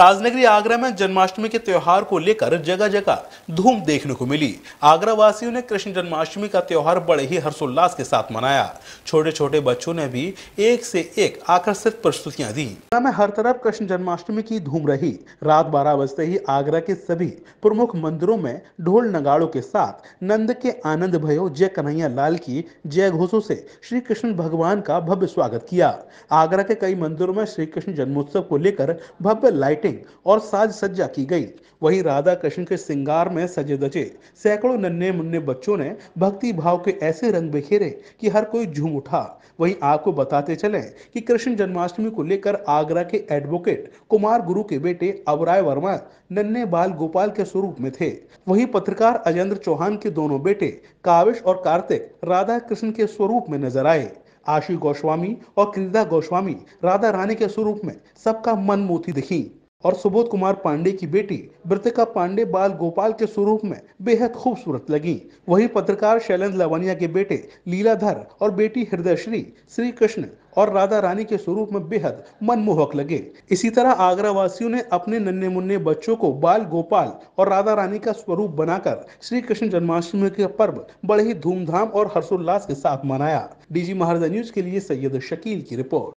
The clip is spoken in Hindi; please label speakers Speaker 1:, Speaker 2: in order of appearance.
Speaker 1: ताजनगरी आगरा में जन्माष्टमी के त्यौहार को लेकर जगह जगह धूम देखने को मिली आगरा वासियों ने कृष्ण जन्माष्टमी का त्यौहार बड़े ही हर्षोल्लास के साथ मनाया छोटे छोटे बच्चों ने भी एक से एक आकर्षित प्रस्तुतियां दी आगरा में हर तरफ कृष्ण जन्माष्टमी की धूम रही रात बारह बजते ही आगरा के सभी प्रमुख मंदिरों में ढोल नगाड़ों के साथ नंद के आनंद भयो जय कन्हैया लाल की जय घोषो से श्री कृष्ण भगवान का भव्य स्वागत किया आगरा के कई मंदिरों में श्री कृष्ण जन्मोत्सव को लेकर भव्य लाइटिंग शूटिंग और साज सज्जा की गई वहीं राधा कृष्ण के श्रृंगार में सजे दजे सैकड़ों नन्हे मुन्ने बच्चों ने भक्ति भाव के ऐसे रंग बिखेरे कि हर कोई झूम उठा वहीं आपको बताते चलें कि कृष्ण जन्माष्टमी को लेकर आगरा के एडवोकेट कुमार गुरु के बेटे अवराय वर्मा नन्हे बाल गोपाल के स्वरूप में थे वही पत्रकार अजेंद्र चौहान के दोनों बेटे काविश और कार्तिक राधा कृष्ण के स्वरूप में नजर आए आशी गोस्वामी और क्रीदा गोस्वामी राधा रानी के स्वरूप में सबका मन मोती दिखी और सुबोध कुमार पांडे की बेटी मृतिका पांडे बाल गोपाल के स्वरूप में बेहद खूबसूरत लगी वहीं पत्रकार शैलेंद्र लवानिया के बेटे लीलाधर और बेटी हृदय श्री श्री कृष्ण और राधा रानी के स्वरूप में बेहद मनमोहक लगे इसी तरह आगरा वासियों ने अपने नन्हे मुन्ने बच्चों को बाल गोपाल और राधा रानी का स्वरूप बनाकर श्री कृष्ण जन्माष्टमी के पर्व बड़े ही धूमधाम और हर्षोल्लास के साथ मनाया डीजी महाराजा न्यूज के लिए सैयद शकील की रिपोर्ट